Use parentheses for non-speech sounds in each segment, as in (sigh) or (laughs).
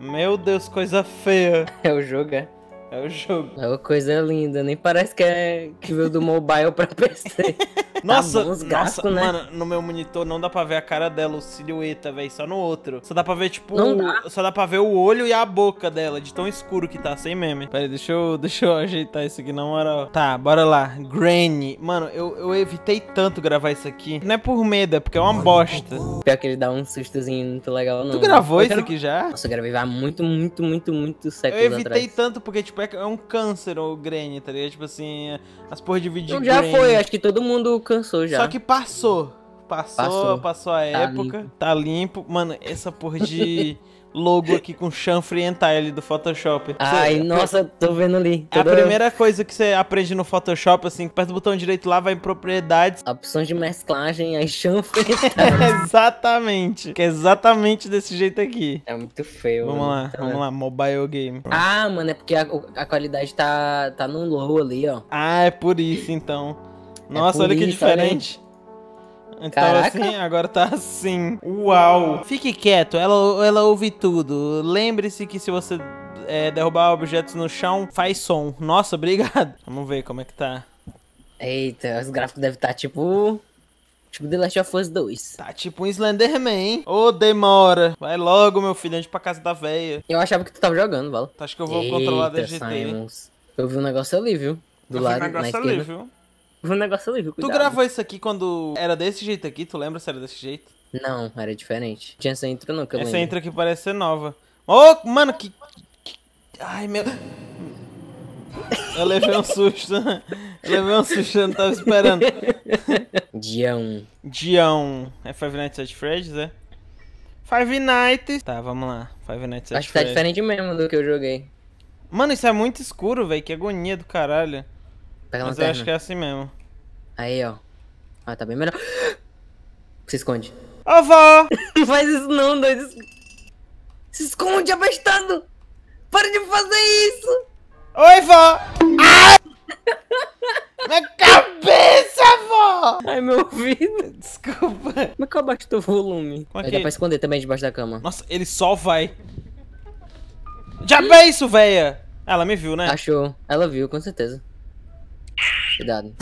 Meu Deus, coisa feia. (laughs) É o jogo, é? É o jogo. É uma coisa linda, nem parece que, é, que veio do mobile pra PC. (laughs) Nossa, tá nossa né? mano, no meu monitor não dá pra ver a cara dela, o silhueta, velho, só no outro. Só dá pra ver, tipo, dá. só dá pra ver o olho e a boca dela, de tão escuro que tá, sem meme. Pera aí, deixa eu, (laughs) deixa eu ajeitar isso aqui na moral. Tá, bora lá. Granny. Mano, eu, eu evitei tanto gravar isso aqui. Não é por medo, é porque é uma mano, bosta. Pior que ele dá um sustozinho muito legal, não. Tu gravou isso quero... aqui já? Nossa, eu gravei há muito, muito, muito, muito séculos Eu evitei atrás. tanto porque, tipo, é, é um câncer o Granny, tá ligado? Tipo assim, é, as porras de vídeo então já Granny. foi, acho que todo mundo cansou já. Só que passou. Passou, passou, passou a tá época. Limpo. Tá limpo. Mano, essa porra de (laughs) logo aqui com chanfre entire ali do Photoshop. Ai, você... nossa, tô vendo ali. É a primeira coisa que você aprende no Photoshop, assim, perto do botão direito lá, vai em propriedades. Opções de mesclagem, aí chanfre (laughs) Exatamente. Que é exatamente desse jeito aqui. É muito feio. Vamos mano. lá, tá vamos é. lá, mobile game. Pronto. Ah, mano, é porque a, a qualidade tá, tá no low ali, ó. Ah, é por isso, então. É Nossa, é olha que diferente. então Caraca. assim, agora tá assim. Uau! Fique quieto, ela, ela ouve tudo. Lembre-se que se você é, derrubar objetos no chão, faz som. Nossa, obrigado. (laughs) Vamos ver como é que tá. Eita, os gráficos devem estar tá, tipo. Tipo The Last of Us 2. Tá tipo um Slenderman, hein? Ô, oh, demora. Vai logo, meu filho, antes pra casa da véia. Eu achava que tu tava jogando, Bala. Acho que eu vou Eita, controlar DGT. Eu vi um negócio ali, viu? Do eu lado, vi um negócio na esquerda. ali, viu? É livre, cuidado. Tu gravou isso aqui quando era desse jeito aqui? Tu lembra se era desse jeito? Não, era diferente. Tinha essa intro não, que Essa lembro. intro aqui parece ser nova. Ô, oh, mano, que... Ai, meu... Eu levei um susto. Eu levei um susto, eu não tava esperando. Dia 1. Um. Dia 1. Um. É Five Nights at Freddy's, é? Five Nights... Tá, vamos lá. Five Nights at Freddy's. Acho que tá diferente mesmo do que eu joguei. Mano, isso é muito escuro, velho. Que agonia do caralho. Pega Mas lanterna. eu acho que é assim mesmo. Aí, ó. Ah, tá bem melhor. Se esconde. Avó! não (laughs) faz isso não, doido. Se esconde, abestado! Para de fazer isso! Oi, vó! Ai! Minha cabeça, vó! Ai, meu ouvido. Desculpa. É que eu abaixo teu volume? Como é Dá pra esconder também debaixo da cama. Nossa, ele só vai. Já é isso, véia! Ela me viu, né? Achou. Ela viu, com certeza. Cuidado.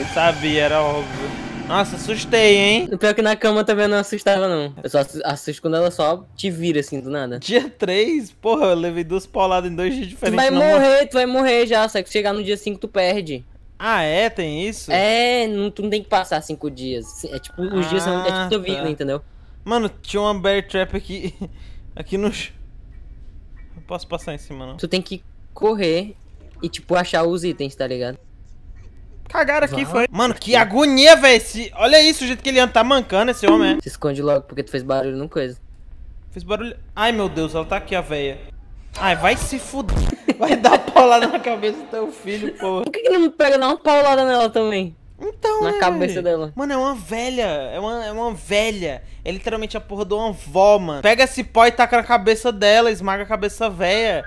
Eu sabia, era óbvio. Nossa, assustei, hein? Pior que na cama também não assustava, não. Eu só assusto quando ela só te vira, assim, do nada. Dia 3? Porra, eu levei duas pauladas em dois dias diferentes. Tu vai morrer, tu vai morrer já. Só que chegar no dia 5, tu perde. Ah, é? Tem isso? É, não, tu não tem que passar cinco dias. É tipo, os ah, dias são. É tipo ah, vida, tá. entendeu? Mano, tinha uma bear trap aqui. (laughs) Aqui no. Eu posso passar em cima, não? Tu tem que correr e, tipo, achar os itens, tá ligado? Cagaram aqui, foi. Mano, que agonia, velho. Esse... Olha isso, o jeito que ele anda. Tá mancando esse homem, Se esconde logo, porque tu fez barulho numa coisa. Fez barulho... Ai, meu Deus, ela tá aqui, a véia. Ai, vai se fuder. (laughs) Vai dar paulada na cabeça do teu filho, porra. Por que, que ele não pega dar uma paulada nela também? Então, Na né, cabeça dela. Mano, é uma velha. É uma, é uma velha. É literalmente a porra de uma vó, mano. Pega esse pó e taca na cabeça dela, esmaga a cabeça velha.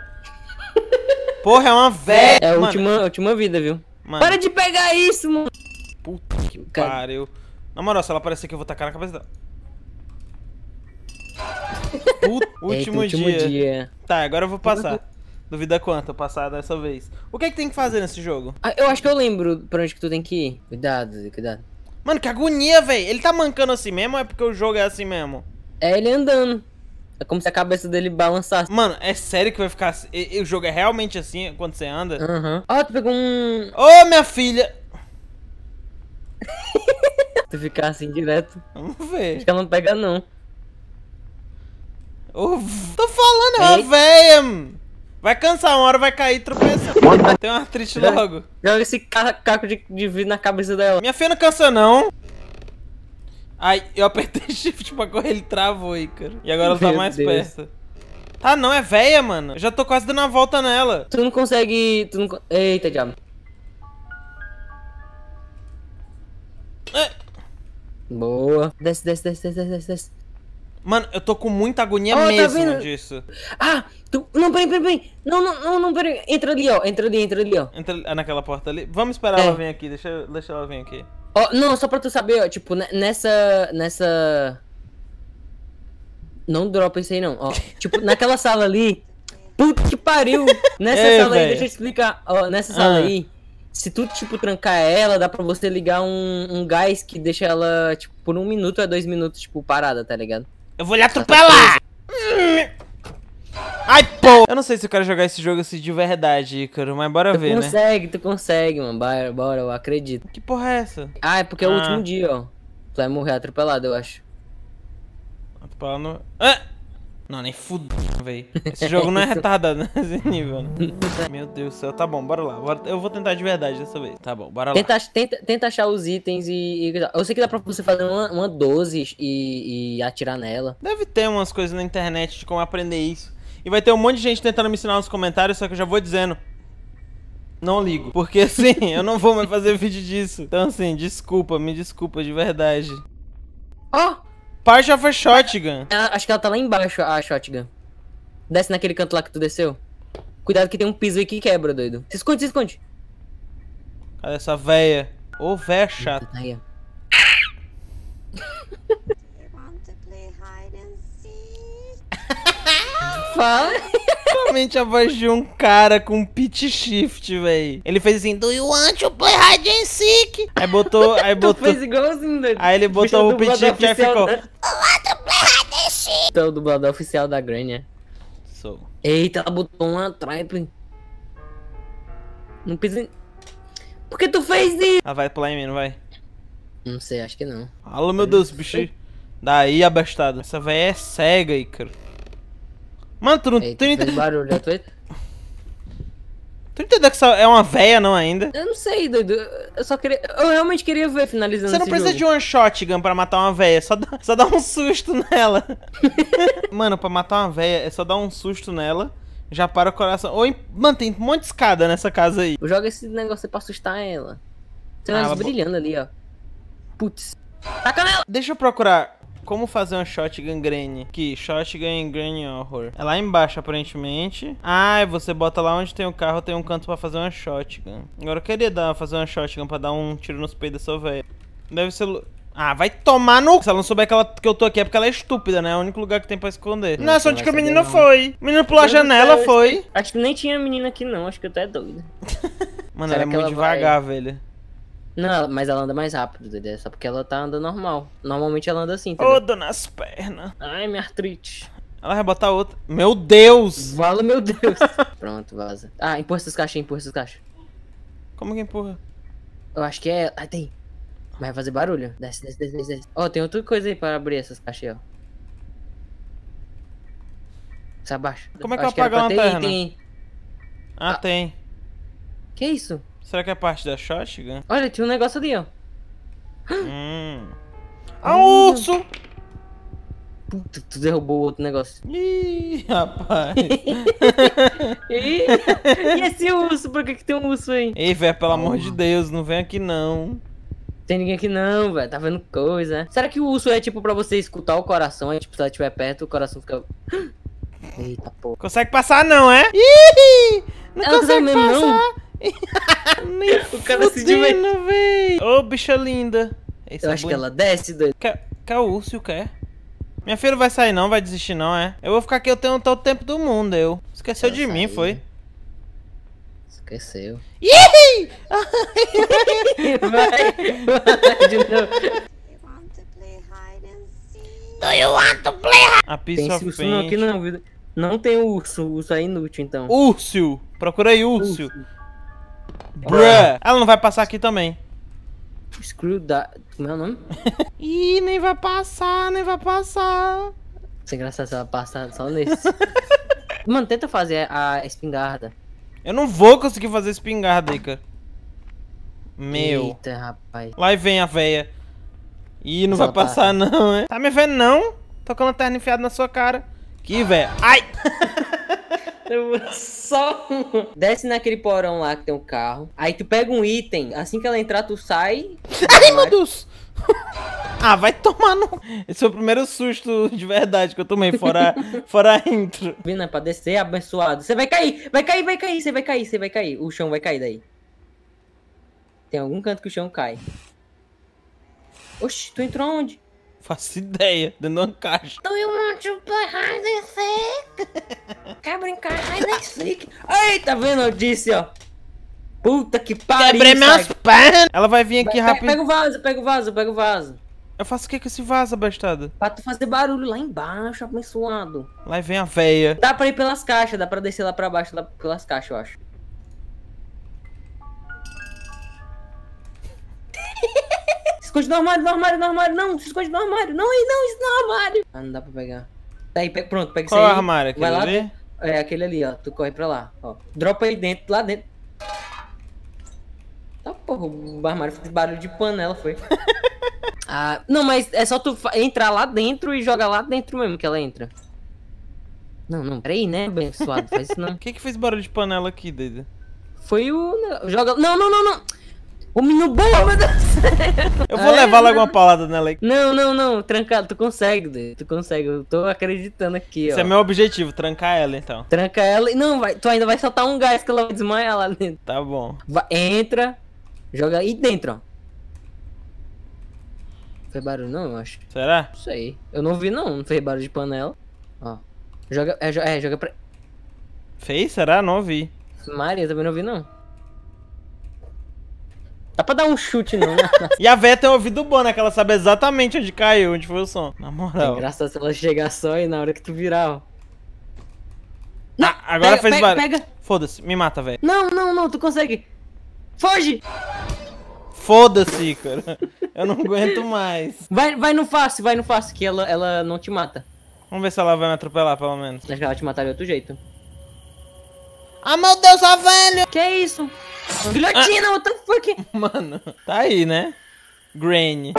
porra, é uma velha. É a última, a última vida, viu? Mano. Para de pegar isso, mano. Puta que pariu. Na moral, se ela aparecer aqui, eu vou tacar na cabeça dela. (laughs) Puta, último, Eita, dia. último dia. Tá, agora eu vou passar. Duvida quanto passar dessa vez. O que é que tem que fazer nesse jogo? Ah, eu acho que eu lembro pra onde que tu tem que ir. Cuidado, cuidado. Mano, que agonia, velho. Ele tá mancando assim mesmo ou é porque o jogo é assim mesmo? É ele andando. É como se a cabeça dele balançasse. Mano, é sério que vai ficar assim? o jogo é realmente assim quando você anda? Aham. Uhum. Ah, tu pegou um. Ô, oh, minha filha! (laughs) tu ficar assim direto. Vamos ver. Acho que ela não pega, não. Oh, tô falando, é uma véia! Vai cansar, uma hora vai cair tropeçando. Tem uma artrite logo. Joga esse caco de, de vidro na cabeça dela. Minha filha não cansa, não. Ai, eu apertei (laughs) shift pra correr, ele travou aí, cara. E agora ela tá mais Deus. perto. Tá, não, é véia, mano. Eu já tô quase dando a volta nela. Tu não consegue... Tu não... Eita, diabo. É. Boa. Desce, desce, desce, desce, desce, desce. Mano, eu tô com muita agonia oh, mesmo tá disso. Ah, tu... Não, peraí, peraí, peraí. Não, não, não, não, peraí. Entra ali, ó. Entra ali, entra ali, ó. Entra ah, naquela porta ali. Vamos esperar é. ela vir aqui. Deixa, deixa ela vir aqui. Oh, não, só pra tu saber, ó, tipo, nessa. nessa. Não dropa isso aí não, ó. (laughs) tipo, naquela sala ali. Puta que pariu! Nessa Ei, sala véio. aí, deixa eu explicar. Ó, nessa sala ah. aí, se tu, tipo, trancar ela, dá pra você ligar um, um gás que deixa ela, tipo, por um minuto a dois minutos, tipo, parada, tá ligado? Eu vou lhe tá atropelar! Ai, pô! Eu não sei se eu quero jogar esse jogo assim de verdade, Ícaro, mas bora tu ver, consegue, né? Tu consegue, tu consegue, mano. Bora, bora, eu acredito. Que porra é essa? Ah, é porque ah. é o ah. último dia, ó. Tu vai morrer atropelado, eu acho. Atropelado Ah! Não, nem fudo, véi. Esse jogo não é (laughs) retardado nesse nível, né? Meu Deus do céu. Tá bom, bora lá. Eu vou tentar de verdade dessa vez. Tá bom, bora lá. Tenta, tenta, tenta achar os itens e, e, Eu sei que dá pra você fazer uma, uma 12 e, e atirar nela. Deve ter umas coisas na internet de como aprender isso. E vai ter um monte de gente tentando me ensinar nos comentários, só que eu já vou dizendo. Não ligo. Porque assim, (laughs) eu não vou mais fazer vídeo disso. Então assim, desculpa, me desculpa de verdade. Ó! Oh! Part of a shotgun. Ah, acho que ela tá lá embaixo, a shotgun. Desce naquele canto lá que tu desceu. Cuidado que tem um piso aí que quebra, doido. Se esconde, se esconde. Cadê essa véia? Ô, oh, véia chata. Eita, tá fala. Realmente a voz de um cara com pitch shift, véi. Ele fez assim, do you want to play hide and seek? Aí botou, (laughs) aí botou... fez igualzinho, né? Aí ele botou o pitch shift e ficou... Né? Então, o dublador oficial da Grania. É. Sou. Eita, ela botou uma tripe. Não em. Por que tu fez isso? Ela ah, vai pular em mim, não vai? Não sei, acho que não. Alô, meu Deus, bicho. Daí, abastado. Essa véia é cega Icaro. Mano, tu não. Eita, 30... Fez barulho, tô... Tu entendeu que essa é uma véia, não, ainda? Eu não sei, doido. Eu só queria. Eu realmente queria ver finalizando Você não precisa jogo. de one shotgun pra matar uma véia, é só dá, só dá um susto nela. (laughs) mano, pra matar uma véia é só dar um susto nela. Já para o coração. Ou, mano, tem um monte de escada nessa casa aí. Joga esse negócio aí pra assustar ela. Tem ah, brilhando ali, ó. Putz. Taca nela! Deixa eu procurar como fazer uma shotgun granny. Aqui, shotgun granny é horror. É lá embaixo, aparentemente. Ah, você bota lá onde tem o carro, tem um canto pra fazer uma shotgun. Agora eu queria dar, fazer uma shotgun pra dar um tiro nos peitos dessa velha. Deve ser... Ah, vai tomar no... Se ela não souber que, ela, que eu tô aqui é porque ela é estúpida, né? É o único lugar que tem pra esconder. Nossa, Nossa onde que o menino foi? O menino pulou a janela, foi. Acho que nem tinha menina aqui, não. Acho que eu tô é doido. (laughs) Mano, Será ela é muito devagar, vai... velho. Não, mas ela anda mais rápido, Dedé, só porque ela tá andando normal. Normalmente ela anda assim, tá? Ô, oh, pernas. Ai, minha artrite. Ela vai botar outra. Meu Deus! Vala, meu Deus! (laughs) Pronto, vaza. Ah, empurra essas caixas, empurra essas caixas. Como que empurra? Eu acho que é. Ah, tem. Mas vai fazer barulho. Desce, desce, desce, desce. Ó, oh, tem outra coisa aí pra abrir essas caixas aí, ó. Se abaixa. Como é que eu apago a lanterna? Ah, ah, tem. Que isso? Será que é parte da shotgun? Olha, tinha um negócio ali, ó. Hum. (gasps) Ah, um hum. urso! Puta, tu derrubou outro negócio. Ih, (laughs) rapaz. e, (laughs) e esse urso? Por que, que tem um urso aí? Ei, velho, pelo amor de ah. Deus, não vem aqui não. Tem ninguém aqui não, velho. Tá vendo coisa. Será que o urso é tipo pra você escutar o coração? É tipo, se ela estiver perto, o coração fica. Eita porra. Consegue passar não, é? Ih! Não ela tá consegue passar. Não. (laughs) Nem (laughs) o cara se divertiu. véi. Ô, bicha linda. Esse eu é acho bonito. que ela desce, doido. Quer o urso, quer. Minha filha vai sair não, vai desistir não, é? Eu vou ficar aqui, eu tenho todo o tempo do mundo, eu. Esqueceu ela de saiu. mim, foi? Esqueceu. Ih! vai, vai, de novo. Do you want to play A piece tem of urso não aqui não, vida. Não tem urso, urso é inútil então. Úrcio! Procura aí, urso. Úrcio. Bruh! Ela não vai passar aqui também. Screw da. Como é o nome? (laughs) Ih, nem vai passar, nem vai passar. Sem é graça se ela passar só nesse. (laughs) Mano, tenta fazer a espingarda. Eu não vou conseguir fazer espingarda, Ica. Meu. Eita, rapaz. Lá vem a véia. Ih, não só vai tá- passar passa. não, é? Tá me vendo não? Tô com a lanterna enfiada na sua cara. Que véia. Ai! (laughs) Só um. Desce naquele porão lá que tem um carro. Aí tu pega um item. Assim que ela entrar, tu sai. Ai, meu Deus! (laughs) ah, vai tomar no. Esse foi o primeiro susto de verdade que eu tomei, fora, (laughs) fora a intro. Vina, pra descer, abençoado. Você vai cair, vai cair, vai cair, você vai cair, você vai cair. O chão vai cair daí. Tem algum canto que o chão cai. Oxi, tu entrou onde? Faço ideia, dentro de uma caixa. Do you want to play hide and seek? Ai Aí, tá vendo? Eu disse, ó. Puta que pariu. Quebrei meus pernas. Ela vai vir aqui rápido. Pega o vaso, pega o vaso, pega o vaso. Eu faço o que com esse vaso, abastado? Pra tu fazer barulho lá embaixo, abençoado. Lá vem a veia. Dá pra ir pelas caixas, dá pra descer lá pra baixo, lá pelas caixas, eu acho. (laughs) esconde no armário, no armário, no armário, não, se esconde no armário, não, não, isso não armário. Ah, não dá pra pegar. Daí pronto, pega Qual isso é aí. Qual armário? Vai lá, é aquele ali, ó. Tu corre pra lá, ó. Dropa ele dentro, lá dentro. Tá, porra, o armário fez barulho de panela, foi. (laughs) ah, não, mas é só tu entrar lá dentro e jogar lá dentro mesmo que ela entra. Não, não, peraí, né, abençoado, faz isso não. (laughs) Quem que fez barulho de panela aqui, Dede? Foi o... Né, joga... Não, não, não, não! Ô, menino boa, meu Deus Eu vou é, levar logo uma paulada nela aí. Não, não, não. Trancar, tu consegue, tu consegue. Eu tô acreditando aqui, Esse ó. Esse é meu objetivo, trancar ela, então. Trancar ela e... Não, vai, tu ainda vai soltar um gás que ela vai desmaiar lá dentro. Tá bom. Vai, entra, joga aí dentro, ó. Não fez barulho não, eu acho. Será? Não sei. Eu não vi não, não fez barulho de panela. Ó. Joga, é, é joga pra... Fez? Será? Não vi. Maria, também não vi não. Dá pra dar um chute, não, né? (laughs) e a véia tem um ouvido bom, né? Que ela sabe exatamente onde caiu, onde foi o som. Na é moral. É engraçado se ela chegar só aí na hora que tu virar, ó. Ah, não, ah, agora pega, fez pega, barulho. Pega. Foda-se, me mata, velho. Não, não, não, tu consegue. Foge! Foda-se, cara. Eu não aguento mais. Vai, vai no fácil, vai no fácil, que ela, ela não te mata. Vamos ver se ela vai me atropelar, pelo menos. Acho que ela te matar de outro jeito. Ah, meu Deus, a tá velho! Que isso? Guilhotina, what the fuck? (laughs) Mano, tá aí, né? Granny.